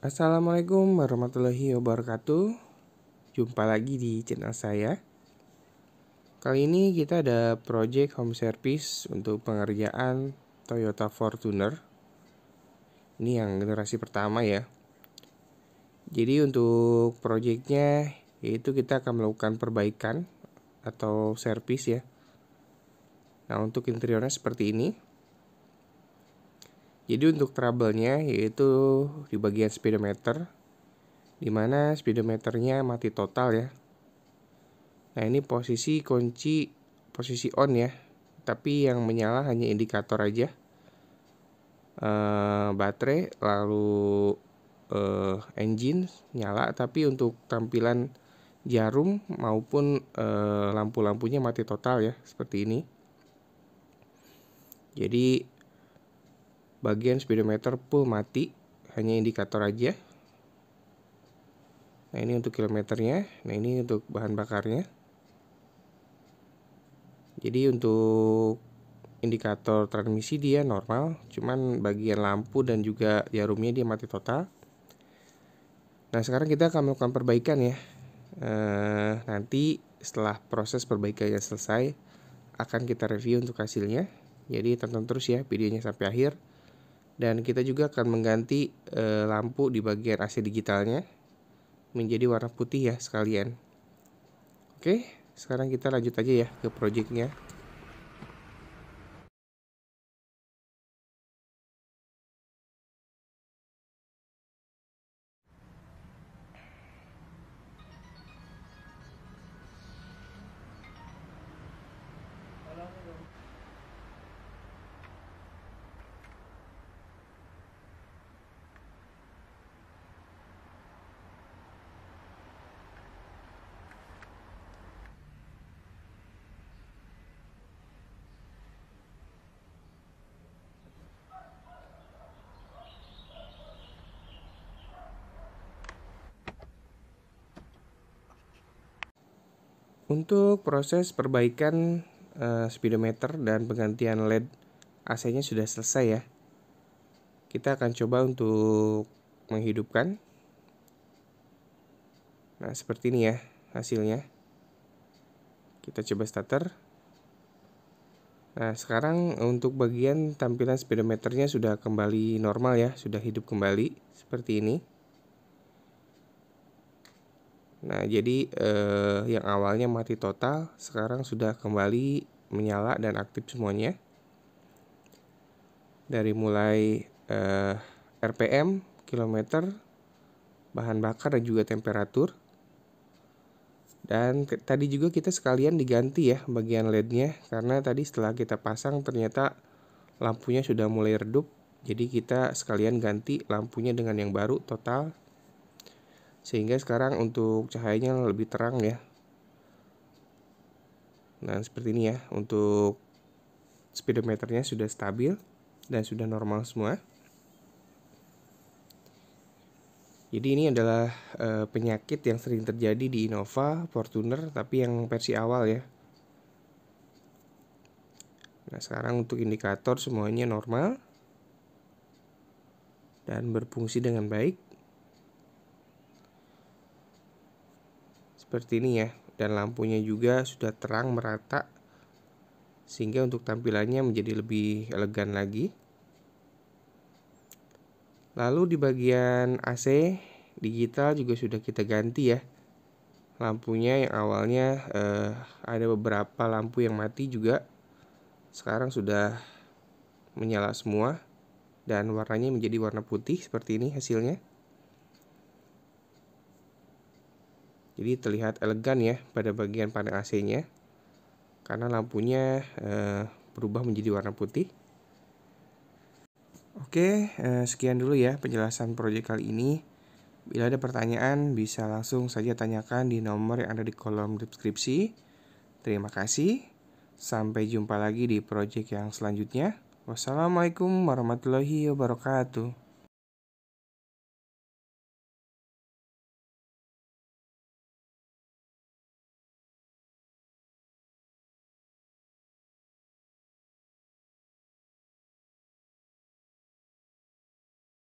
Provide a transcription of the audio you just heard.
Assalamualaikum warahmatullahi wabarakatuh. Jumpa lagi di channel saya. Kali ini kita ada project home service untuk pengerjaan Toyota Fortuner. Ini yang generasi pertama ya. Jadi untuk projectnya yaitu kita akan melakukan perbaikan atau service ya. Nah untuk interiornya seperti ini. Jadi untuk trouble-nya yaitu di bagian speedometer di mana speedometernya mati total ya. Nah ini posisi kunci posisi on ya, tapi yang menyala hanya indikator aja. E, baterai lalu e, engine nyala tapi untuk tampilan jarum maupun e, lampu-lampunya mati total ya seperti ini jadi bagian speedometer full mati hanya indikator aja nah ini untuk kilometernya nah ini untuk bahan bakarnya jadi untuk indikator transmisi dia normal cuman bagian lampu dan juga jarumnya dia mati total nah sekarang kita akan melakukan perbaikan ya e, nanti setelah proses perbaikannya selesai akan kita review untuk hasilnya jadi tonton terus ya videonya sampai akhir dan kita juga akan mengganti e, lampu di bagian AC digitalnya menjadi warna putih ya sekalian. Oke, sekarang kita lanjut aja ya ke projectnya. Untuk proses perbaikan uh, speedometer dan penggantian LED AC-nya sudah selesai ya. Kita akan coba untuk menghidupkan. Nah, seperti ini ya hasilnya. Kita coba starter. Nah, sekarang untuk bagian tampilan speedometernya sudah kembali normal ya, sudah hidup kembali seperti ini. Nah, jadi eh, yang awalnya mati total sekarang sudah kembali menyala dan aktif semuanya. Dari mulai eh, RPM, kilometer, bahan bakar dan juga temperatur. Dan tadi juga kita sekalian diganti ya bagian LED-nya karena tadi setelah kita pasang ternyata lampunya sudah mulai redup. Jadi kita sekalian ganti lampunya dengan yang baru total sehingga sekarang untuk cahayanya lebih terang ya nah seperti ini ya untuk speedometernya sudah stabil dan sudah normal semua jadi ini adalah e, penyakit yang sering terjadi di Innova Fortuner tapi yang versi awal ya Nah, sekarang untuk indikator semuanya normal dan berfungsi dengan baik. seperti ini ya dan lampunya juga sudah terang merata sehingga untuk tampilannya menjadi lebih elegan lagi lalu di bagian AC digital juga sudah kita ganti ya lampunya yang awalnya eh, ada beberapa lampu yang mati juga sekarang sudah menyala semua dan warnanya menjadi warna putih seperti ini hasilnya Jadi terlihat elegan ya pada bagian panel AC-nya. Karena lampunya eh, berubah menjadi warna putih. Oke, eh, sekian dulu ya penjelasan proyek kali ini. Bila ada pertanyaan, bisa langsung saja tanyakan di nomor yang ada di kolom deskripsi. Terima kasih. Sampai jumpa lagi di proyek yang selanjutnya. Wassalamualaikum warahmatullahi wabarakatuh.